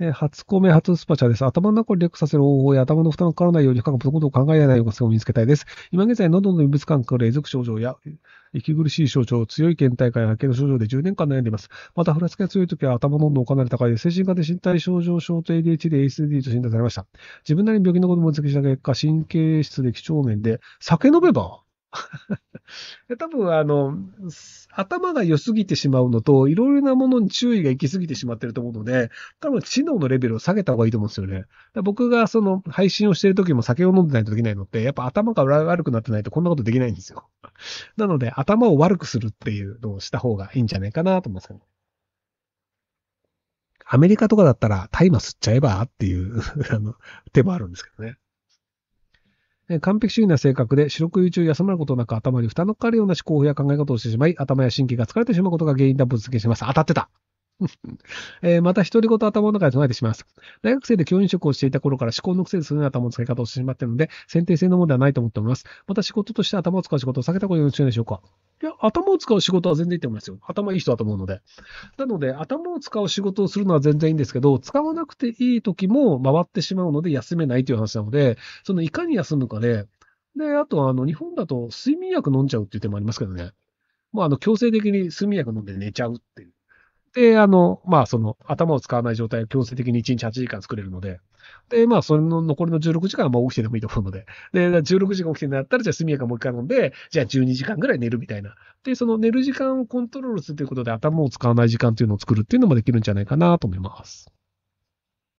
えー、初コメ、初スパチャです。頭の中をリラックスさせる方法や頭の負担がかからないように深くことを考えないような癖を見つけたいです。今現在、喉の異物感覚らえず症状や、息苦しい症状、強い倦怠感やけの症状で10年間悩んでいます。また、ふらつきが強い時は頭の温度もかなり高いで精神科で身体症状症と ADHD で ASD と診断されました。自分なりに病気のことも分析した結果、神経質で貴重面で、酒飲めば多分、あの、頭が良すぎてしまうのと、いろいろなものに注意が行き過ぎてしまってると思うので、多分知能のレベルを下げた方がいいと思うんですよね。僕がその配信をしてる時も酒を飲んでないとできないのって、やっぱ頭が悪くなってないとこんなことできないんですよ。なので、頭を悪くするっていうのをした方がいいんじゃないかなと思いますね。アメリカとかだったら大麻吸っちゃえばっていう あの、手もあるんですけどね。完璧主義な性格で、四六時中休まることなく頭に負担のかかるような思考や考え方をしてしまい、頭や神経が疲れてしまうことが原因だとつけします。当たってた えー、また、独り言頭の中で唱えてしまいます。大学生で教員職をしていた頃から思考の癖でするような頭の使い方をしてしまっているので、選定性のものではないと思っております。また仕事として頭を使う仕事を避けた方がよろしいでしょうかいや、頭を使う仕事は全然いいと思いますよ。頭いい人だと思うので。なので、頭を使う仕事をするのは全然いいんですけど、使わなくていい時も回ってしまうので休めないという話なので、そのいかに休むかで、で、あと、あの、日本だと睡眠薬飲んじゃうっていう手もありますけどね。まあ、あの強制的に睡眠薬飲んで寝ちゃうっていう。で、あの、まあ、その、頭を使わない状態を強制的に1日8時間作れるので、で、まあ、その残りの16時間はもう起きてでもいいと思うので、で、16時間起きてなったら、じゃあ速やかもう一回飲んで、じゃあ12時間ぐらい寝るみたいな。で、その寝る時間をコントロールするということで、頭を使わない時間というのを作るっていうのもできるんじゃないかなと思います。